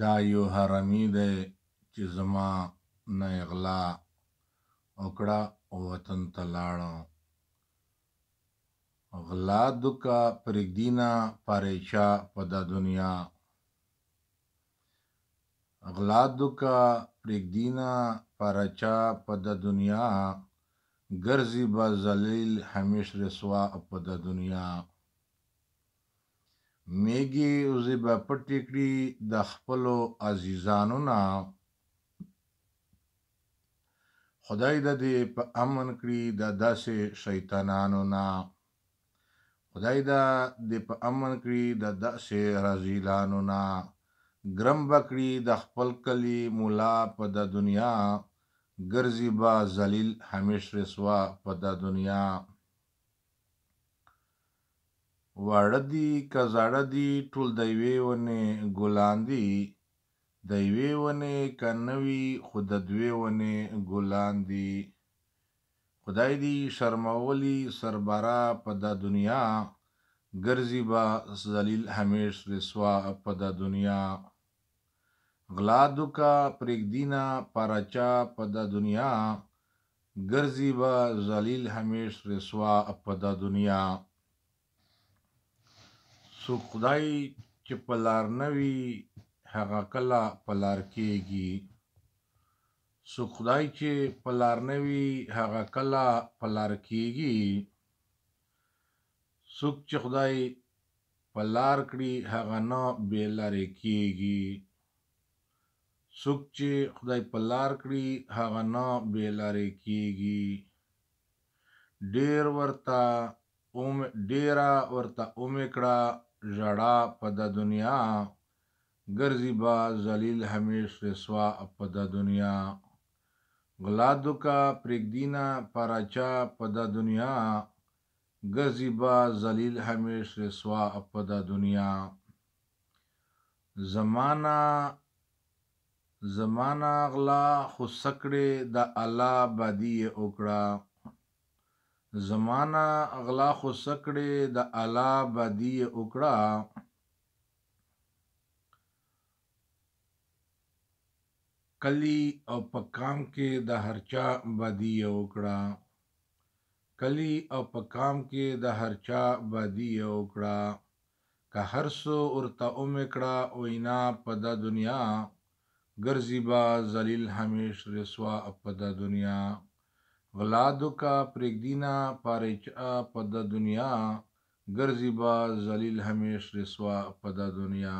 دا یو حرامي دی چې زما نه یې غلا وکړه او وطن ته لاړه غلا دوکا پرېږدینه پاریشا په دا دنیا غلا دوکا پرېږدینه پارچا په د دنیا ګرځي به ذلیل همیش رسوا په د دنیا میږي زبا پټې کړي د خپلو عزیزانو نه خدای د دې په امن کړي د داسې شیطانانو نه خدای دا دې په امن کړي د داسې رزیلانو نه ګرم بکړي د خپل کلی مولا په د دنیا ګرځي با ذلیل همیش رسوا په د دنیا واړه دي که زاړه دي ټول د یوې ونې ګلان دي د یوې ونې که نه وي خو د دوې ونې ګلان دي خدای دي شرمولي سربره په دا دنیا ګرځي به ذلیل همیش رسوا په دا دنیا غلا دوکا پرېږدینه پاراچا په دا دنیا ګرځي به ذلیل همیش رسوا په دا دنیا څوک خدای چې په لار نه وي هغه کله په لار کېږي څوک خدای چې په لار نه وي هغه کله په لار کېږي څوک چې خدای په لار کړي هغه نه بې لارې کېږي څوک چې خدای په لار کړي هغه نه بې لارې کېږي ډېر ورته اوم ډېره ورته اومې کړه ژړا په د دنیا ګرځي با ذلیل همیش رسوا په د دنیا غلادو کا پرګدینا پراچا په د دنیا ګرځي با ذلیل همیش رسوا په د دنیا زمانہ زمانہ غلا خو سکړې د الله بدی وکړه زمانه غلا خو څه کړې د الله بدي وکړه کلی او په کام کې د هرچا بدی وکړه کلی او په کام کې د هرچا بدی وکړه که هر څو ورته اومکړه او اینا په د دنیا ګرځي با ذلیل همیش رسوا په د دنیا غلادکا پریگدینا پاریچا پدا دنیا گرزی با ذلیل همیش رسوا پدا دنیا